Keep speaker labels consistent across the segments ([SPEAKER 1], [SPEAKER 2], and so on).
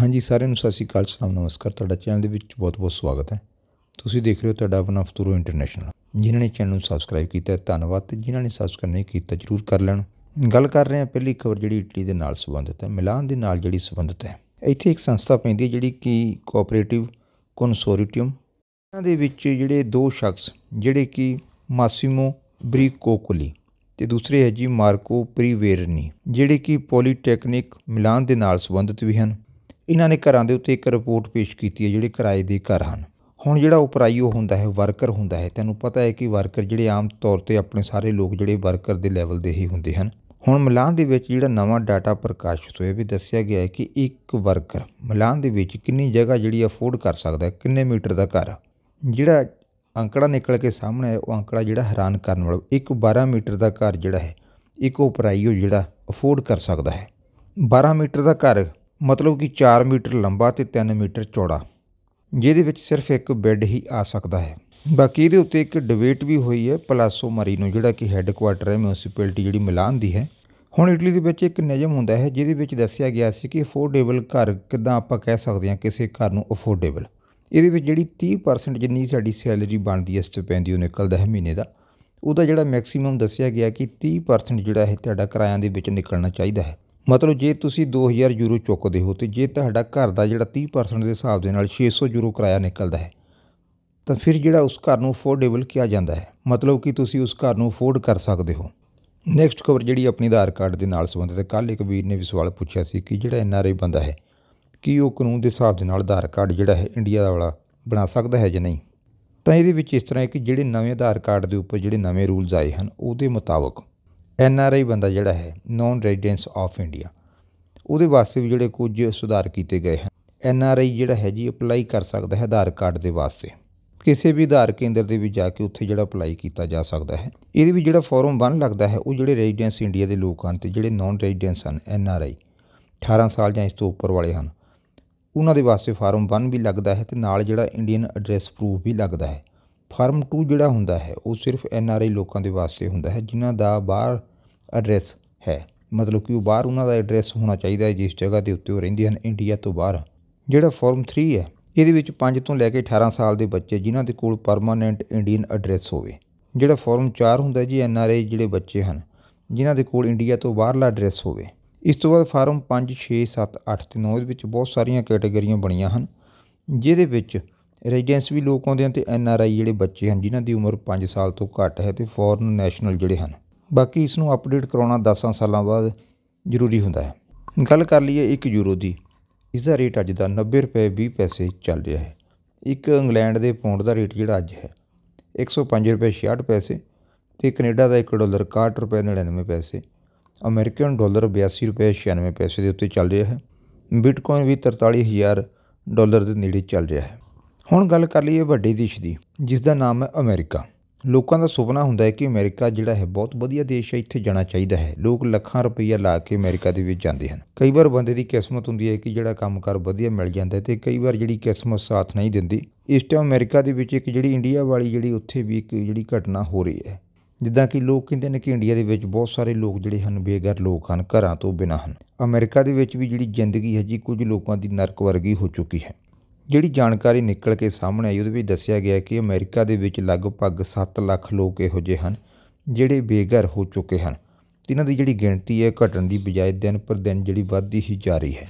[SPEAKER 1] ਹਾਂਜੀ ਸਾਰਿਆਂ ਨੂੰ ਸਤਿ ਸ਼੍ਰੀ ਅਕਾਲ ਸਲਾਮ ਨਮਸਕਾਰ ਤੁਹਾਡਾ ਚੈਨਲ ਦੇ ਵਿੱਚ ਬਹੁਤ-ਬਹੁਤ ਸਵਾਗਤ ਹੈ ਤੁਸੀਂ ਦੇਖ ਰਹੇ ਹੋ ਤੁਹਾਡਾ ਆਪਣਾ ਫਤੂਰੋ ਇੰਟਰਨੈਸ਼ਨਲ ਜਿਨ੍ਹਾਂ ਨੇ ਚੈਨਲ ਨੂੰ ਸਬਸਕ੍ਰਾਈਬ ਕੀਤਾ ਹੈ ਧੰਨਵਾਦ ਤੇ ਜਿਨ੍ਹਾਂ ਨੇ ਸਬਸਕ੍ਰਾਈਬ ਨਹੀਂ ਕੀਤਾ ਜਰੂਰ ਕਰ ਲੈਣ ਗੱਲ ਕਰ ਰਹੇ ਹਾਂ ਪਹਿਲੀ ਖਬਰ ਜਿਹੜੀ ਇਟਲੀ ਦੇ ਨਾਲ ਸੰਬੰਧਿਤ ਹੈ ਮਿਲਾਨ ਦੇ ਨਾਲ ਜਿਹੜੀ ਸੰਬੰਧਿਤ ਹੈ ਇੱਥੇ ਇੱਕ ਸੰਸਥਾ ਪੈਂਦੀ ਹੈ ਜਿਹੜੀ ਕਿ ਕੋਆਪਰੇਟਿਵ ਕਨਸੋਰਟੀਅਮ ਇਹਨਾਂ ਦੇ ਵਿੱਚ ਜਿਹੜੇ ਦੋ ਸ਼ਖਸ ਜਿਹੜੇ ਕਿ ਮਾਸਿਮੋ ਬ੍ਰੀਕੋਕੋਲੀ ਤੇ ਦੂਸਰੇ ਹੈ ਜੀ ਮਾਰਕੋ ਪ੍ਰੀਵੇਰਨੀ ਜਿਹੜੇ ਕਿ ਪੋਲੀਟੈਕਨਿਕ ਮਿਲਾਨ ਦੇ ਨਾਲ ਸੰਬੰਧਿਤ ਵੀ ਹਨ ਇਹਨਾਂ ਨੇ ਘਰਾਂ ਦੇ ਉੱਤੇ ਇੱਕ ਰਿਪੋਰਟ ਪੇਸ਼ ਕੀਤੀ ਹੈ ਜਿਹੜੇ ਕਿਰਾਏ ਦੇ ਘਰ ਹਨ ਹੁਣ ਜਿਹੜਾ ਉਪਰਾਈਓ ਹੁੰਦਾ ਹੈ ਵਰਕਰ ਹੁੰਦਾ ਹੈ ਤੈਨੂੰ ਪਤਾ ਹੈ ਕਿ ਵਰਕਰ ਜਿਹੜੇ ਆਮ ਤੌਰ ਤੇ ਆਪਣੇ ਸਾਰੇ ਲੋਕ ਜਿਹੜੇ ਵਰਕਰ ਦੇ ਲੈਵਲ ਦੇ ਹੀ ਹੁੰਦੇ ਹਨ ਹੁਣ ਮਿਲਾਨ ਦੇ ਵਿੱਚ ਜਿਹੜਾ ਨਵਾਂ ਡਾਟਾ ਪ੍ਰਕਾਸ਼ਿਤ ਹੋਇਆ ਵੀ ਦੱਸਿਆ ਗਿਆ ਹੈ ਕਿ ਇੱਕ ਵਰਕਰ ਮਿਲਾਨ ਦੇ ਵਿੱਚ ਕਿੰਨੀ ਜਗ੍ਹਾ ਜਿਹੜੀ ਅਫੋਰਡ ਕਰ ਸਕਦਾ ਹੈ ਕਿੰਨੇ ਮੀਟਰ ਦਾ ਘਰ ਜਿਹੜਾ ਅੰਕੜਾ ਨਿਕਲ ਕੇ ਸਾਹਮਣੇ ਆਇਆ ਉਹ ਅੰਕੜਾ ਜਿਹੜਾ ਹੈਰਾਨ ਕਰਨ ਵਾਲਾ ਇੱਕ 12 ਮੀਟਰ ਦਾ ਘਰ ਜਿਹੜਾ ਹੈ ਇੱਕ ਉਪਰਾਈਓ ਜਿਹੜਾ ਅਫੋਰਡ ਕਰ ਸਕਦਾ ਹੈ 12 ਮੀਟਰ ਦਾ ਘਰ ਮਤਲਬ ਕਿ 4 ਮੀਟਰ ਲੰਬਾ ਤੇ 3 ਮੀਟਰ ਚੌੜਾ ਜਿਹਦੇ ਵਿੱਚ ਸਿਰਫ ਇੱਕ ਬੈੱਡ ਹੀ ਆ ਸਕਦਾ ਹੈ ਬਾਕੀ ਇਹਦੇ ਉੱਤੇ ਇੱਕ ਡਿਬੇਟ ਵੀ ਹੋਈ ਹੈ ਪਲਾਸੋ ਮਰੀਨੋ ਜਿਹੜਾ ਕਿ ਹੈੱਡਕੁਆਟਰ ਹੈ ਮਿਊਨਿਸਪੈਲਿਟੀ ਜਿਹੜੀ ਮਿਲਾਨ ਦੀ ਹੈ ਹੁਣ ਇਟਲੀ ਦੇ ਵਿੱਚ ਇੱਕ ਨਿਯਮ ਹੁੰਦਾ ਹੈ ਜਿਹਦੇ ਵਿੱਚ ਦੱਸਿਆ ਗਿਆ ਸੀ ਕਿ ਅਫੋਰਡੇਬਲ ਘਰ ਕਿਦਾਂ ਆਪਾਂ ਕਹਿ ਸਕਦੇ ਹਾਂ ਕਿਸੇ ਘਰ ਨੂੰ ਅਫੋਰਡੇਬਲ ਇਹਦੇ ਵਿੱਚ ਜਿਹੜੀ 30% ਜਿੰਨੀ ਸਾਡੀ ਸੈਲਰੀ ਬਣਦੀ ਹੈ ਸਟਿਪੈਂਡੀਓ ਨਿਕਲਦਾ ਹੈ ਮਹੀਨੇ ਦਾ ਉਹਦਾ ਜਿਹੜਾ ਮੈਕਸਿਮਮ ਦੱਸਿਆ ਗਿਆ ਕਿ 30% ਜਿਹੜਾ ਹੈ ਤੁਹਾਡਾ ਕਿਰਾਇਆਂ ਦੇ ਵਿੱਚ ਨਿਕਲਣਾ ਚਾਹੀਦਾ ਹੈ ਮਤਲਬ ਜੇ ਤੁਸੀਂ 2000 ਯੂਰੋ ਚੁੱਕਦੇ ਹੋ ਤੇ ਜੇ ਤੁਹਾਡਾ ਘਰ ਦਾ ਜਿਹੜਾ 30% ਦੇ ਹਿਸਾਬ ਦੇ ਨਾਲ 600 ਯੂਰੋ ਕਿਰਾਇਆ ਨਿਕਲਦਾ ਹੈ ਤਾਂ ਫਿਰ ਜਿਹੜਾ ਉਸ ਘਰ ਨੂੰ ਅਫੋਰਡੇਬਲ ਕਿਹਾ ਜਾਂਦਾ ਹੈ ਮਤਲਬ ਕਿ ਤੁਸੀਂ ਉਸ ਘਰ ਨੂੰ ਅਫੋਰਡ ਕਰ ਸਕਦੇ ਹੋ ਨੈਕਸਟ ਖਬਰ ਜਿਹੜੀ ਆਪਣੀ ਆਧਾਰ ਕਾਰਡ ਦੇ ਨਾਲ ਸੰਬੰਧਿਤ ਹੈ ਕੱਲ ਇੱਕ ਵੀਰ ਨੇ ਵੀ ਸਵਾਲ ਪੁੱਛਿਆ ਸੀ ਕਿ ਜਿਹੜਾ ਐਨ ਆਰ ਆਈ ਬੰਦਾ ਹੈ ਕੀ ਉਹ ਕਾਨੂੰਨ ਦੇ ਹਿਸਾਬ ਦੇ ਨਾਲ ਆਧਾਰ ਕਾਰਡ ਜਿਹੜਾ ਹੈ ਇੰਡੀਆ ਦਾ ਵਾਲਾ ਬਣਾ ਸਕਦਾ ਹੈ ਜਾਂ ਨਹੀਂ ਤਾਂ ਇਹਦੇ ਵਿੱਚ ਇਸ ਤਰ੍ਹਾਂ ਹੈ ਕਿ ਜਿਹੜੇ ਨਵੇਂ ਆਧਾਰ ਕਾਰਡ ਦੇ ਉੱਪਰ ਜਿਹੜੇ ਨਵੇਂ ਰੂਲਸ ਆਏ ਹਨ ਉਹਦੇ ਮੁਤਾਬਕ ਐਨ ਆਰ ਆਈ ਬੰਦਾ ਜਿਹੜਾ ਹੈ ਨੋਨ ਰੈਜ਼ੀਡੈਂਸ ਆਫ ਇੰਡੀਆ ਉਹਦੇ ਵਾਸਤੇ ਵੀ ਜਿਹੜੇ ਕੁਝ ਸੁਧਾਰ ਕੀਤੇ ਗਏ ਹਨ ਐਨ ਆਰ ਆਈ ਜਿਹੜਾ ਹੈ ਜੀ ਅਪਲਾਈ ਕਰ ਸਕਦਾ ਹੈ ਆਧਾਰ ਕਾਰਡ ਦੇ ਵਾਸਤੇ ਕਿਸੇ ਵੀ ਆਧਾਰ ਕੇਂਦਰ ਦੇ ਵਿੱਚ ਜਾ ਕੇ ਉੱਥੇ ਜਿਹੜਾ ਅਪਲਾਈ ਕੀਤਾ ਜਾ ਸਕਦਾ ਹੈ ਇਹਦੇ ਵੀ ਜਿਹੜਾ ਫਾਰਮ 1 ਲੱਗਦਾ ਹੈ ਉਹ ਜਿਹੜੇ ਰੈਜ਼ੀਡੈਂਸ ਇੰਡੀਆ ਦੇ ਲੋਕ ਹਨ ਤੇ ਜਿਹੜੇ ਨਾਨ ਰੈਜ਼ੀਡੈਂਸ ਹਨ ਐਨ ਆਰ ਆਈ 18 ਸਾਲ ਜਾਂ ਇਸ ਤੋਂ ਉੱਪਰ ਵਾਲੇ ਹਨ ਉਹਨਾਂ ਦੇ ਵਾਸਤੇ ਫਾਰਮ 1 ਵੀ ਲੱਗਦਾ ਹੈ ਤੇ ਨਾਲ ਜਿਹੜਾ ਇੰਡੀਅਨ ਐਡਰੈਸ ਪ੍ਰੂਫ ਵੀ ਲੱਗਦਾ ਹੈ ਫਾਰਮ 2 ਜਿਹੜਾ ਹੁੰਦਾ ਹੈ ਉਹ ਸਿਰਫ ਐਨ ਆਰ ਆਈ ਲੋਕਾਂ ਦੇ ਵਾਸਤੇ ਹੁੰਦਾ ਹੈ ਜਿਨ੍ਹਾਂ ਦਾ ਬਾਹਰ ਐਡਰੈਸ ਹੈ ਮਤਲਬ ਕਿ ਉਹ ਬਾਹਰ ਉਹਨਾਂ ਦਾ ਐਡਰੈਸ ਹੋਣਾ ਚਾਹੀਦਾ ਹੈ ਜਿਸ ਜਗ੍ਹਾ ਦੇ ਉੱਤੇ ਉਹ ਰਹਿੰਦੇ ਹਨ ਇੰਡੀਆ ਤੋਂ ਬਾਹਰ ਜਿਹੜਾ ਫਾਰਮ 3 ਹੈ ਇਹਦੇ ਵਿੱਚ 5 ਤੋਂ ਲੈ ਕੇ 18 ਸਾਲ ਦੇ ਬੱਚੇ ਜਿਨ੍ਹਾਂ ਦੇ ਕੋਲ ਪਰਮਾਨੈਂਟ ਇੰਡੀਅਨ ਐਡਰੈਸ ਹੋਵੇ ਜਿਹੜਾ ਫਾਰਮ 4 ਹੁੰਦਾ ਜੀ ਐਨ ਆਰ ਆਈ ਜਿਹੜੇ ਬੱਚੇ ਹਨ ਜਿਨ੍ਹਾਂ ਦੇ ਕੋਲ ਇੰਡੀਆ ਤੋਂ ਬਾਹਰਲਾ ਐਡਰੈਸ ਹੋਵੇ ਇਸ ਤੋਂ ਬਾਅਦ ਫਾਰਮ 5 6 7 8 ਤੇ 9 ਦੇ ਵਿੱਚ ਬਹੁਤ ਸਾਰੀਆਂ ਕੈਟਾਗਰੀਆਂ ਬਣੀਆਂ ਹਨ ਜਿਹਦੇ ਵਿੱਚ ਰੈਜੀਡੈਂਸ ਵੀ ਲੋਕ ਆਉਂਦੇ ਹਨ ਤੇ ਐਨ ਆਰ ਆਈ ਜਿਹੜੇ ਬੱਚੇ ਹਨ ਜਿਨ੍ਹਾਂ ਦੀ ਉਮਰ 5 ਸਾਲ ਤੋਂ ਘੱਟ ਹੈ ਤੇ ਫੋਰਨ ਨੈਸ਼ਨਲ ਜਿਹੜੇ ਹਨ ਬਾਕੀ ਇਸ ਨੂੰ ਅਪਡੇਟ ਕਰਾਉਣਾ 10 ਸਾਲਾਂ ਬਾਅਦ ਜ਼ਰੂਰੀ ਹੁੰਦਾ ਹੈ ਗੱਲ ਕਰ ਲਈਏ 1 ਯੂਰੋ ਦੀ ਇਸ ਦਾ ਰੇਟ ਅੱਜ ਦਾ 90 ਰੁਪਏ 20 ਪੈਸੇ ਚੱਲ ਰਿਹਾ ਹੈ ਇੱਕ ਇੰਗਲੈਂਡ ਦੇ ਪੌਂਡ ਦਾ ਰੇਟ ਜਿਹੜਾ ਅੱਜ ਹੈ 105 ਰੁਪਏ 66 ਪੈਸੇ ਤੇ ਕੈਨੇਡਾ ਦਾ 1 ਡਾਲਰ 61 ਰੁਪਏ 99 ਪੈਸੇ ਅਮਰੀਕਨ ਡਾਲਰ 82 ਰੁਪਏ 96 ਪੈਸੇ ਦੇ ਉੱਤੇ ਚੱਲ ਰਿਹਾ ਹੈ ਬਿਟਕੋਇਨ ਵੀ 43000 ਡਾਲਰ ਦੇ ਨੇੜੇ ਚੱਲ ਰਿਹਾ ਹੈ ਹੁਣ ਗੱਲ ਕਰ ਲਈਏ ਵੱਡੇ ਦੇਸ਼ ਦੀ ਜਿਸ ਦਾ ਨਾਮ ਹੈ ਅਮਰੀਕਾ ਲੋਕਾਂ ਦਾ ਸੁਪਨਾ ਹੁੰਦਾ ਹੈ ਕਿ ਅਮਰੀਕਾ ਜਿਹੜਾ ਹੈ ਬਹੁਤ ਵਧੀਆ ਦੇਸ਼ ਹੈ ਇੱਥੇ ਜਾਣਾ ਚਾਹੀਦਾ ਹੈ ਲੋਕ ਲੱਖਾਂ ਰੁਪਈਆ ਲਾ ਕੇ ਅਮਰੀਕਾ ਦੇ ਵਿੱਚ ਜਾਂਦੇ ਹਨ ਕਈ ਵਾਰ ਬੰਦੇ ਦੀ ਕਿਸਮਤ ਹੁੰਦੀ ਹੈ ਕਿ ਜਿਹੜਾ ਕੰਮਕਾਰ ਵਧੀਆ ਮਿਲ ਜਾਂਦਾ ਹੈ ਤੇ ਕਈ ਵਾਰ ਜਿਹੜੀ ਕਿਸਮਤ ਸਾਥ ਨਹੀਂ ਦਿੰਦੀ ਇਸ ਟਾਈਮ ਅਮਰੀਕਾ ਦੇ ਵਿੱਚ ਇੱਕ ਜਿਹੜੀ ਇੰਡੀਆ ਵਾਲੀ ਜਿਹੜੀ ਉੱਥੇ ਵੀ ਇੱਕ ਜਿਹੜੀ ਘਟਨਾ ਹੋ ਰਹੀ ਹੈ ਜਿੱਦਾਂ ਕਿ ਲੋਕ ਕਹਿੰਦੇ ਨੇ ਕਿ ਇੰਡੀਆ ਦੇ ਵਿੱਚ ਬਹੁਤ ਸਾਰੇ ਲੋਕ ਜਿਹੜੇ ਹਨ ਬੇਗਰ ਲੋਕ ਹਨ ਘਰਾਂ ਤੋਂ ਬਿਨਾਂ ਹਨ ਅਮਰੀਕਾ ਦੇ ਵਿੱਚ ਵੀ ਜਿਹੜੀ ਜ਼ਿੰਦਗੀ ਹੈ ਜੀ ਕੁਝ ਲੋਕਾਂ ਦੀ ਨਰਕ ਵਰਗੀ ਹੋ ਚੁੱਕੀ ਹੈ ਜਿਹੜੀ ਜਾਣਕਾਰੀ ਨਿਕਲ ਕੇ ਸਾਹਮਣੇ ਆਈ ਉਹਦੇ ਵਿੱਚ ਦੱਸਿਆ ਗਿਆ ਕਿ ਅਮਰੀਕਾ ਦੇ ਵਿੱਚ ਲਗਭਗ 7 ਲੱਖ ਲੋਕ ਇਹੋ ਜਿਹੇ ਹਨ ਜਿਹੜੇ ਬੇਘਰ ਹੋ ਚੁੱਕੇ ਹਨ ਇਹਨਾਂ ਦੀ ਜਿਹੜੀ ਗਿਣਤੀ ਹੈ ਘਟਣ ਦੀ ਬਜਾਏ ਦਿਨ ਪਰ ਦਿਨ ਜਿਹੜੀ ਵੱਧਦੀ ਹੀ ਜਾ ਰਹੀ ਹੈ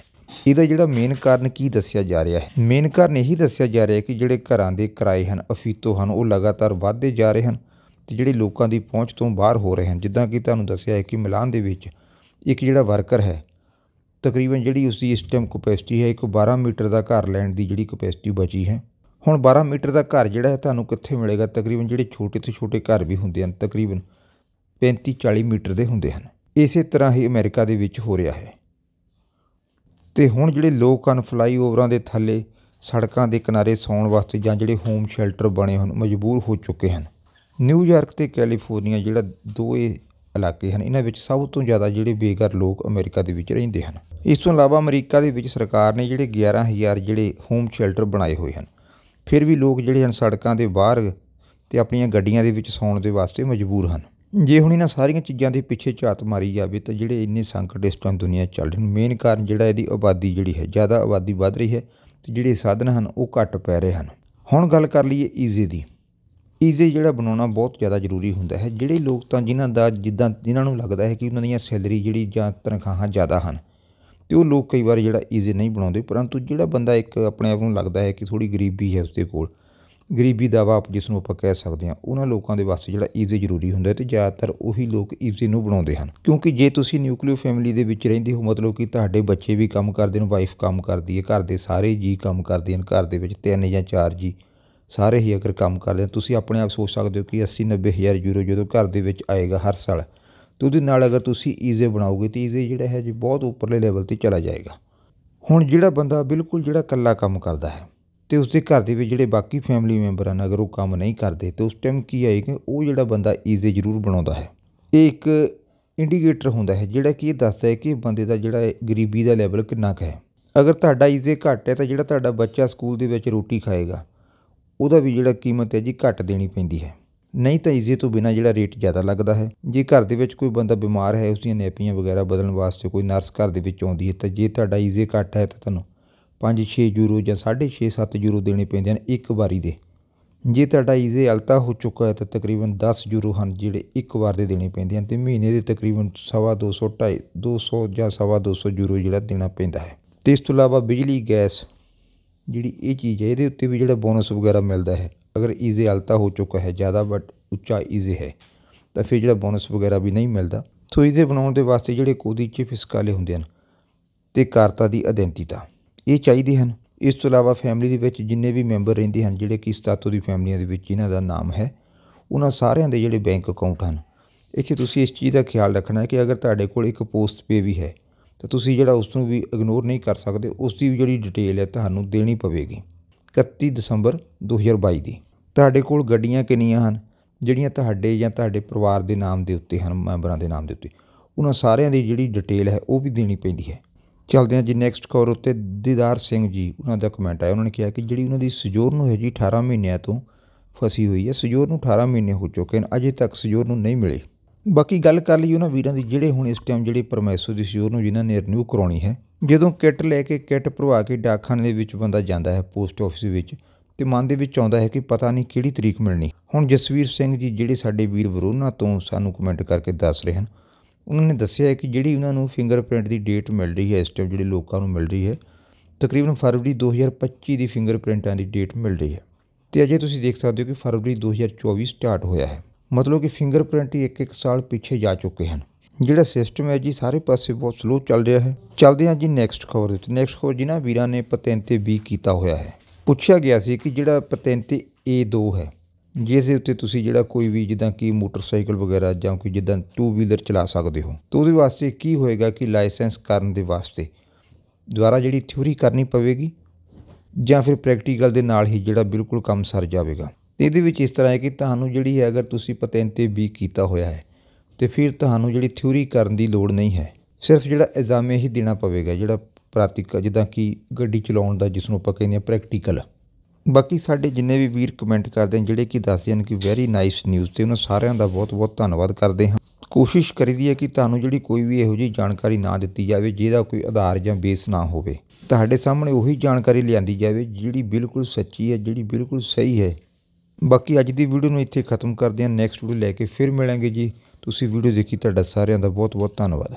[SPEAKER 1] ਇਹਦਾ ਜਿਹੜਾ ਮੇਨ ਕਾਰਨ ਕੀ ਦੱਸਿਆ ਜਾ ਰਿਹਾ ਹੈ ਮੇਨ ਕਾਰਨ ਇਹੀ ਦੱਸਿਆ ਜਾ ਰਿਹਾ ਹੈ ਕਿ ਜਿਹੜੇ ਘਰਾਂ ਦੇ ਕਿਰਾਏ ਹਨ ਅਫੀਤੋ ਹਨ ਉਹ ਲਗਾਤਾਰ ਵੱਧਦੇ ਜਾ ਰਹੇ ਹਨ ਤੇ ਜਿਹੜੇ ਲੋਕਾਂ ਦੀ ਪਹੁੰਚ ਤੋਂ ਬਾਹਰ ਹੋ ਰਹੇ ਹਨ ਜਿੱਦਾਂ ਕਿ ਤੁਹਾਨੂੰ ਦੱਸਿਆ ਹੈ ਕਿ ਮਿਲਾਨ ਦੇ ਵਿੱਚ ਇੱਕ ਜਿਹੜਾ ਵਰਕਰ ਹੈ ਤਕਰੀਬਨ ਜਿਹੜੀ ਉਸ ਦੀ ਇਸ ਟਾਈਮ ਕਪੈਸਿਟੀ ਹੈ ਇੱਕ 12 ਮੀਟਰ ਦਾ ਘਰ ਲੈਣ ਦੀ ਜਿਹੜੀ ਕਪੈਸਿਟੀ ਬਚੀ ਹੈ ਹੁਣ 12 ਮੀਟਰ ਦਾ ਘਰ ਜਿਹੜਾ ਹੈ ਤੁਹਾਨੂੰ ਕਿੱਥੇ ਮਿਲੇਗਾ ਤਕਰੀਬਨ ਜਿਹੜੇ ਛੋਟੇ ਤੋਂ ਛੋਟੇ ਘਰ ਵੀ ਹੁੰਦੇ ਹਨ ਤਕਰੀਬਨ 35 40 ਮੀਟਰ ਦੇ ਹੁੰਦੇ ਹਨ ਇਸੇ ਤਰ੍ਹਾਂ ਹੀ ਅਮਰੀਕਾ ਦੇ ਵਿੱਚ ਹੋ ਰਿਹਾ ਹੈ ਤੇ ਹੁਣ ਜਿਹੜੇ ਲੋਕ ਹਨ ਫਲਾਈਓਵਰਾਂ ਦੇ ਥੱਲੇ ਸੜਕਾਂ ਦੇ ਕਿਨਾਰੇ ਸੌਣ ਵਾਸਤੇ ਜਾਂ ਜਿਹੜੇ ਹੋਮ ਸ਼ੈਲਟਰ ਬਣੇ ਹਨ ਮਜਬੂਰ ਹੋ ਚੁੱਕੇ ਹਨ ਨਿਊਯਾਰਕ ਤੇ ਕੈਲੀਫੋਰਨੀਆ ਜਿਹੜਾ ਦੋ ਇਹ ਇਲਾਕੇ ਹਨ ਇਹਨਾਂ ਵਿੱਚ ਸਭ ਤੋਂ ਜ਼ਿਆਦਾ ਜਿਹੜੇ ਬੇਘਰ ਲੋਕ ਅਮਰੀਕਾ ਦੇ ਵਿੱਚ ਰਹਿੰਦੇ ਹਨ ਇਸ ਤੋਂ ਇਲਾਵਾ ਅਮਰੀਕਾ ਦੇ ਵਿੱਚ ਸਰਕਾਰ ਨੇ ਜਿਹੜੇ 11000 ਜਿਹੜੇ ਹੋਮ ਸ਼ੈਲਟਰ ਬਣਾਏ ਹੋਏ ਹਨ ਫਿਰ ਵੀ ਲੋਕ ਜਿਹੜੇ ਹਨ ਸੜਕਾਂ ਦੇ ਬਾਹਰ ਤੇ ਆਪਣੀਆਂ ਗੱਡੀਆਂ ਦੇ ਵਿੱਚ ਸੌਣ ਦੇ ਵਾਸਤੇ ਮਜਬੂਰ ਹਨ ਜੇ ਹੁਣ ਇਹਨਾਂ ਸਾਰੀਆਂ ਚੀਜ਼ਾਂ ਦੇ ਪਿੱਛੇ ਝਾਤ ਮਾਰੀ ਜਾਵੇ ਤਾਂ ਜਿਹੜੇ ਇੰਨੇ ਸੰਕਟ ਇਸ ਟਾਈਮ ਦੁਨੀਆ ਚੱਲ ਰਹੀ ਮੇਨ ਕਾਰਨ ਜਿਹੜਾ ਇਹਦੀ ਆਬਾਦੀ ਜਿਹੜੀ ਹੈ ਜ਼ਿਆਦਾ ਆਬਾਦੀ ਵੱਧ ਰਹੀ ਹੈ ਤੇ ਜਿਹੜੇ ਸਾਧਨ ਹਨ ਉਹ ਘੱਟ ਪੈ ਰਹੇ ਹਨ ਹੁਣ ਗੱਲ ਕਰ ਲਈਏ ਈਜ਼ੀ ਦੀ ਈਜ਼ੀ ਜਿਹੜਾ ਬਣਾਉਣਾ ਬਹੁਤ ਜ਼ਿਆਦਾ ਜ਼ਰੂਰੀ ਹੁੰਦਾ ਹੈ ਜਿਹੜੇ ਲੋਕ ਤਾਂ ਜਿਨ੍ਹਾਂ ਦਾ ਜਿੱਦਾਂ ਜਿਨ੍ਹਾਂ ਨੂੰ ਲੱਗਦਾ ਹੈ ਕਿ ਉਹਨਾਂ ਦੀਆਂ ਸੈਲਰੀ ਜਿਹੜੀ ਜਾਂ ਤਨਖਾਹਾਂ ਜ਼ਿਆਦਾ ਹਨ ਅਤੇ ਉਹ ਲੋਕ ਕਈ ਵਾਰ ਜਿਹੜਾ ਈਜ਼ੀ ਨਹੀਂ ਬਣਾਉਂਦੇ ਪਰੰਤੂ ਜਿਹੜਾ ਬੰਦਾ ਇੱਕ ਆਪਣੇ ਆਪ ਨੂੰ ਲੱਗਦਾ ਹੈ ਕਿ ਥੋੜ੍ਹੀ ਗਰੀਬੀ ਹੈ ਉਸਦੇ ਕੋਲ ਗਰੀਬੀ ਦਾ ਵਾਪ ਜਿਸ ਨੂੰ ਆਪਾਂ ਕਹਿ ਸਕਦੇ ਹਾਂ ਉਹਨਾਂ ਲੋਕਾਂ ਦੇ ਵਾਸਤੇ ਜਿਹੜਾ ਈਜ਼ੀ ਜ਼ਰੂਰੀ ਹੁੰਦਾ ਅਤੇ ਜ਼ਿਆਦਾਤਰ ਉਹੀ ਲੋਕ ਈਜ਼ੀ ਨੂੰ ਬਣਾਉਂਦੇ ਹਨ ਕਿਉਂਕਿ ਜੇ ਤੁਸੀਂ ਨਿਊਕਲੀਅਰ ਫੈਮਿਲੀ ਦੇ ਵਿੱਚ ਰਹਿੰਦੇ ਹੋ ਮਤਲਬ ਕਿ ਤੁਹਾਡੇ ਬੱਚੇ ਵੀ ਕੰਮ ਕਰਦੇ ਨੇ ਵਾਈਫ ਕੰਮ ਕਰਦੀ ਹੈ ਘਰ ਦੇ ਸਾਰੇ ਜੀ ਕੰਮ ਕਰਦੇ ਹਨ ਘਰ ਦੇ ਵਿੱਚ ਤਿੰਨ ਜਾਂ ਚਾਰ ਜੀ ਸਾਰੇ ਹੀ ਅਗਰ ਕੰਮ ਕਰਦੇ ਤੁਸੀਂ ਆਪਣੇ ਆਪ ਸੋਚ ਸਕਦੇ ਹੋ ਕਿ 80 90 ਹਜ਼ਾਰ ਯੂਰੋ ਜਦੋਂ ਘਰ ਦੇ ਵਿੱਚ ਆਏਗਾ ਹਰ ਸਾਲ ਤੇ ਉਹਦੇ ਨਾਲ ਅਗਰ ਤੁਸੀਂ ਈਜ਼ੇ ਬਣਾਓਗੇ ਤੇ ਈਜ਼ੇ ਜਿਹੜਾ ਹੈ ਜੀ ਬਹੁਤ ਉੱਪਰਲੇ ਲੈਵਲ ਤੇ ਚਲਾ ਜਾਏਗਾ ਹੁਣ ਜਿਹੜਾ ਬੰਦਾ ਬਿਲਕੁਲ ਜਿਹੜਾ ਇਕੱਲਾ ਕੰਮ ਕਰਦਾ ਹੈ ਤੇ ਉਸਦੇ ਘਰ ਦੇ ਵਿੱਚ ਜਿਹੜੇ ਬਾਕੀ ਫੈਮਿਲੀ ਮੈਂਬਰ ਹਨ ਅਗਰ ਉਹ ਕੰਮ ਨਹੀਂ ਕਰਦੇ ਤੇ ਉਸ ਟਾਈਮ ਕੀ ਆਏਗਾ ਉਹ ਜਿਹੜਾ ਬੰਦਾ ਈਜ਼ੇ ਜ਼ਰੂਰ ਬਣਾਉਂਦਾ ਹੈ ਇਹ ਇੱਕ ਇੰਡੀਕੇਟਰ ਹੁੰਦਾ ਹੈ ਜਿਹੜਾ ਕਿ ਇਹ ਦੱਸਦਾ ਹੈ ਕਿ ਬੰਦੇ ਦਾ ਜਿਹੜਾ ਗਰੀਬੀ ਦਾ ਲੈਵਲ ਕਿੰਨਾ ਕੁ ਹੈ ਅਗਰ ਤੁਹਾਡਾ ਈਜ਼ੇ ਘੱਟ ਹੈ ਤਾਂ ਜਿਹੜਾ ਤੁਹਾਡਾ ਬੱਚਾ ਸਕੂਲ ਦੇ ਵਿੱਚ ਰੋਟੀ ਖਾਏਗਾ ਉਹਦਾ ਵੀ ਜਿਹੜਾ ਕੀਮਤ ਹੈ ਜੀ ਘੱਟ ਦੇਣੀ ਪੈਂਦੀ ਹੈ ਨਹੀਂ ਤਾਂ ਈਜ਼ੀ ਤੋਂ ਬਿਨਾ ਜਿਹੜਾ ਰੇਟ ਜ਼ਿਆਦਾ ਲੱਗਦਾ ਹੈ ਜੇ ਘਰ ਦੇ ਵਿੱਚ ਕੋਈ ਬੰਦਾ ਬਿਮਾਰ ਹੈ ਉਸ ਦੀਆਂ ਨੈਪੀਆਂ ਵਗੈਰਾ ਬਦਲਣ ਵਾਸਤੇ ਕੋਈ ਨਰਸ ਘਰ ਦੇ ਵਿੱਚ ਆਉਂਦੀ ਹੈ ਤਾਂ ਜੇ ਤੁਹਾਡਾ ਈਜ਼ੀ ਘੱਟ ਹੈ ਤਾਂ ਤੁਹਾਨੂੰ 5-6 ਯੂਰੋ ਜਾਂ 6.5-7 ਯੂਰੋ ਦੇਣੇ ਪੈਂਦੇ ਹਨ ਇੱਕ ਵਾਰੀ ਦੇ ਜੇ ਤੁਹਾਡਾ ਈਜ਼ੀ ਅਲਤਾ ਹੋ ਚੁੱਕਾ ਹੈ ਤਾਂ ਤਕਰੀਬਨ 10 ਯੂਰੋ ਹਨ ਜਿਹੜੇ ਇੱਕ ਵਾਰ ਦੇ ਦੇਣੇ ਪੈਂਦੇ ਹਨ ਤੇ ਮਹੀਨੇ ਦੇ ਤਕਰੀਬਨ 250 200 ਜਾਂ 2.5-200 ਯੂਰੋ ਜਿਹੜਾ ਦੇਣਾ ਪੈਂਦਾ ਹੈ ਤੇ ਇਸ ਤੋਂ ਇਲਾਵਾ ਬਿਜਲੀ ਗੈਸ ਜਿਹੜੀ ਇਹ ਚੀਜ਼ ਹੈ ਇਹਦੇ ਉੱਤੇ ਵੀ ਜਿਹੜਾ ਬੋਨਸ ਵਗੈਰਾ ਮਿਲਦਾ ਹੈ ਅਗਰ ਈਜ਼ੇ ਹਲਤਾ ਹੋ ਚੁੱਕਾ ਹੈ ਜ਼ਿਆਦਾ ਬਟ ਉੱਚਾ ਈਜ਼ੇ ਹੈ ਤਾਂ ਫਿਰ ਜਿਹੜਾ ਬੋਨਸ ਵਗੈਰਾ ਵੀ ਨਹੀਂ ਮਿਲਦਾ ਸੋ ਇਹਦੇ ਬਣਾਉਣ ਦੇ ਵਾਸਤੇ ਜਿਹੜੇ ਚ ਫਿਸਕਾਲੇ ਹੁੰਦੇ ਹਨ ਤੇ ਕਾਰਤਾ ਦੀ ਅਦੈਂਤੀਤਾ ਇਹ ਚਾਹੀਦੇ ਹਨ ਇਸ ਤੋਂ ਇਲਾਵਾ ਫੈਮਿਲੀ ਦੇ ਵਿੱਚ ਜਿੰਨੇ ਵੀ ਮੈਂਬਰ ਰਹਿੰਦੇ ਹਨ ਜਿਹੜੇ ਕਿ ਸਤਾਤੋ ਦੀ ਫੈਮਲੀਆਂ ਦੇ ਵਿੱਚ ਇਹਨਾਂ ਦਾ ਨਾਮ ਹੈ ਉਹਨਾਂ ਸਾਰਿਆਂ ਦੇ ਜਿਹੜੇ ਬੈਂਕ ਅਕਾਊਂਟ ਹਨ ਇੱਥੇ ਤੁਸੀਂ ਇਸ ਚੀਜ਼ ਦਾ ਖਿਆਲ ਰੱਖਣਾ ਹੈ ਕਿ ਅਗਰ ਤੁਹਾਡੇ ਕੋਲ ਇੱਕ ਪੋਸਟ ਪੇ ਵੀ ਹੈ ਤਾਂ ਤੁਸੀਂ ਜਿਹੜਾ ਉਸ ਨੂੰ ਵੀ ਇਗਨੋਰ ਨਹੀਂ ਕਰ ਸਕਦੇ ਉਸ ਦੀ ਵੀ ਜਿਹੜੀ ਡਿਟੇਲ ਹੈ ਤੁਹਾਨੂੰ ਦੇਣੀ ਪਵੇਗੀ 31 ਦਸੰਬਰ 2022 ਦੀ ਤੁਹਾਡੇ ਕੋਲ ਗੱਡੀਆਂ ਕਿੰਨੀਆਂ ਹਨ ਜਿਹੜੀਆਂ ਤੁਹਾਡੇ ਜਾਂ ਤੁਹਾਡੇ ਪਰਿਵਾਰ ਦੇ ਨਾਮ ਦੇ ਉੱਤੇ ਹਨ ਮੈਂਬਰਾਂ ਦੇ ਨਾਮ ਦੇ ਉੱਤੇ ਉਹਨਾਂ ਸਾਰਿਆਂ ਦੀ ਜਿਹੜੀ ਡਿਟੇਲ ਹੈ ਉਹ ਵੀ ਦੇਣੀ ਪੈਂਦੀ ਹੈ ਚਲਦੇ ਹਾਂ ਜੀ ਨੈਕਸਟ ਕੌਰ ਉੱਤੇ ਦੀਦਾਰ ਸਿੰਘ ਜੀ ਉਹਨਾਂ ਦਾ ਕਮੈਂਟ ਆਇਆ ਉਹਨਾਂ ਨੇ ਕਿਹਾ ਕਿ ਜਿਹੜੀ ਉਹਨਾਂ ਦੀ ਸਜੋਰ ਨੂੰ ਹੈ ਜੀ 18 ਮਹੀਨਿਆਂ ਤੋਂ ਫਸੀ ਹੋਈ ਹੈ ਸਜੋਰ ਨੂੰ 18 ਮਹੀਨੇ ਹੋ ਚੁੱਕੇ ਨੇ ਅਜੇ ਤੱਕ ਸਜੋਰ ਨੂੰ ਨਹੀਂ ਮਿਲੇ ਬਾਕੀ ਗੱਲ ਕਰ ਲਈ ਉਹਨਾਂ ਵੀਰਾਂ ਦੀ ਜਿਹੜੇ ਹੁਣ ਇਸ ਟਾਈਮ ਜਿਹੜੇ ਪਰਮੈਸੋ ਦੀ ਸੀ ਨੂੰ ਜਿਨ੍ਹਾਂ ਨੇ ਰਿਨਿਊ ਕਰਾਉਣੀ ਹੈ ਜਦੋਂ ਕਿੱਟ ਲੈ ਕੇ ਕਿੱਟ ਭਰਵਾ ਕੇ ਡਾਕਖਾਨੇ ਦੇ ਵਿੱਚ ਬੰਦਾ ਜਾਂਦਾ ਹੈ ਪੋਸਟ ਆਫਿਸ ਵਿੱਚ ਤੇ ਮਨ ਦੇ ਵਿੱਚ ਆਉਂਦਾ ਹੈ ਕਿ ਪਤਾ ਨਹੀਂ ਕਿਹੜੀ ਤਰੀਕ ਮਿਲਣੀ ਹੁਣ ਜਸਵੀਰ ਸਿੰਘ ਜੀ ਜਿਹੜੇ ਸਾਡੇ ਵੀਰ ਵਰੋਨਾ ਤੋਂ ਸਾਨੂੰ ਕਮੈਂਟ ਕਰਕੇ ਦੱਸ ਰਹੇ ਹਨ ਉਹਨਾਂ ਨੇ ਦੱਸਿਆ ਹੈ ਕਿ ਜਿਹੜੀ ਉਹਨਾਂ ਨੂੰ ਫਿੰਗਰਪ੍ਰਿੰਟ ਦੀ ਡੇਟ ਮਿਲ ਰਹੀ ਹੈ ਇਸ ਟਾਈਮ ਜਿਹੜੇ ਲੋਕਾਂ ਨੂੰ ਮਿਲ ਰਹੀ ਹੈ ਤਕਰੀਬਨ ਫਰਵਰੀ 2025 ਦੀ ਫਿੰਗਰਪ੍ਰਿੰਟਾਂ ਦੀ ਡੇਟ ਮਿਲ ਰਹੀ ਹੈ ਤੇ ਅਜੇ ਤੁਸੀਂ ਦੇਖ ਸਕਦੇ ਹੋ ਕਿ ਫਰਵਰੀ 2024 ਸਟਾਰਟ ਹੋਇਆ ਹੈ ਮਤਲਬ ਕਿ ਫਿੰਗਰਪ੍ਰਿੰਟ ਹੀ ਇੱਕ ਇੱਕ ਸਾਲ ਪਿੱਛੇ ਜਾ ਚੁੱਕੇ ਹਨ ਜਿਹੜਾ ਸਿਸਟਮ ਹੈ ਜੀ ਸਾਰੇ ਪਾਸੇ ਬਹੁਤ ਸਲੋ ਚੱਲ ਰਿਹਾ ਹੈ ਚੱਲਦੇ ਹਾਂ ਜੀ ਨੈਕਸਟ ਖਬਰ ਦੇ ਉੱਤੇ ਨੈਕਸਟ ਖਬਰ ਜਿਨ੍ਹਾਂ ਵੀਰਾਂ ਨੇ ਪਤੈਂਤੇ ਵੀ ਕੀਤਾ ਹੋਇਆ ਹੈ ਪੁੱਛਿਆ ਗਿਆ ਸੀ ਕਿ ਜਿਹੜਾ ਪਤੈਂਤੇ A2 ਹੈ ਜਿਸ ਦੇ ਉੱਤੇ ਤੁਸੀਂ ਜਿਹੜਾ ਕੋਈ ਵੀ ਜਿੱਦਾਂ ਕਿ ਮੋਟਰਸਾਈਕਲ ਵਗੈਰਾ ਜਾਂ ਕੋਈ ਜਿੱਦਾਂ ਟੂ ਵੀਲਰ ਚਲਾ ਸਕਦੇ ਹੋ ਤਾਂ ਉਹਦੇ ਵਾਸਤੇ ਕੀ ਹੋਏਗਾ ਕਿ ਲਾਇਸੈਂਸ ਕਰਨ ਦੇ ਵਾਸਤੇ ਦੁਆਰਾ ਜਿਹੜੀ ਥਿਊਰੀ ਕਰਨੀ ਪਵੇਗੀ ਜਾਂ ਫਿਰ ਪ੍ਰੈਕਟੀਕਲ ਦੇ ਨਾਲ ਹੀ ਜਿਹੜਾ ਬਿਲਕੁਲ ਕੰਮ ਸਰ ਜਾਵੇਗਾ ਤੇ ਇਹਦੇ ਵਿੱਚ ਇਸ ਤਰ੍ਹਾਂ ਹੈ ਕਿ ਤੁਹਾਨੂੰ ਜਿਹੜੀ ਹੈ ਅਗਰ ਤੁਸੀਂ ਪਤੈਂਤ 'ਤੇ ਵੀ ਕੀਤਾ ਹੋਇਆ ਹੈ ਤੇ ਫਿਰ ਤੁਹਾਨੂੰ ਜਿਹੜੀ ਥਿਊਰੀ ਕਰਨ ਦੀ ਲੋੜ ਨਹੀਂ ਹੈ ਸਿਰਫ ਜਿਹੜਾ ਇਗਜ਼ਾਮੇ ਹੀ ਦੇਣਾ ਪਵੇਗਾ ਜਿਹੜਾ ਪ੍ਰਾਤਿਕ ਜਿੱਦਾਂ ਕਿ ਗੱਡੀ ਚਲਾਉਣ ਦਾ ਜਿਸ ਨੂੰ ਆਪਾਂ ਕਹਿੰਦੇ ਆ ਪ੍ਰੈਕਟੀਕਲ ਬਾਕੀ ਸਾਡੇ ਜਿੰਨੇ ਵੀ ਵੀਰ ਕਮੈਂਟ ਕਰਦੇ ਨੇ ਜਿਹੜੇ ਕਿ ਦੱਸਦੇ ਹਨ ਕਿ ਵੈਰੀ ਨਾਈਸ ਨਿਊਜ਼ ਤੇ ਉਹਨਾਂ ਸਾਰਿਆਂ ਦਾ ਬਹੁਤ ਬਹੁਤ ਧੰਨਵਾਦ ਕਰਦੇ ਹਾਂ ਕੋਸ਼ਿਸ਼ ਕਰੀਦੀ ਹੈ ਕਿ ਤੁਹਾਨੂੰ ਜਿਹੜੀ ਕੋਈ ਵੀ ਇਹੋ ਜਿਹੀ ਜਾਣਕਾਰੀ ਨਾ ਦਿੱਤੀ ਜਾਵੇ ਜਿਹਦਾ ਕੋਈ ਆਧਾਰ ਜਾਂ ਬੇਸ ਨਾ ਹੋਵੇ ਤੁਹਾਡੇ ਸਾਹਮਣੇ ਉਹੀ ਜਾਣਕਾਰੀ ਲਿਆਂਦੀ ਜਾਵੇ ਜਿਹੜੀ ਬਿਲਕੁਲ ਸੱਚੀ ਹੈ ਜਿਹੜੀ ਬਿਲਕੁਲ ਸਹੀ ਹੈ ਬਾਕੀ ਅੱਜ ਦੀ ਵੀਡੀਓ ਨੂੰ ਇੱਥੇ ਖਤਮ ਕਰਦੇ ਹਾਂ ਨੈਕਸਟ ਵੀਡੀਓ ਲੈ ਕੇ ਫਿਰ ਮਿਲਾਂਗੇ ਜੀ ਤੁਸੀਂ ਵੀਡੀਓ ਦੇਖੀ ਤੁਹਾਡਾ ਸਾਰਿਆਂ ਦਾ ਬਹੁਤ ਬਹੁਤ ਧੰਨਵਾਦ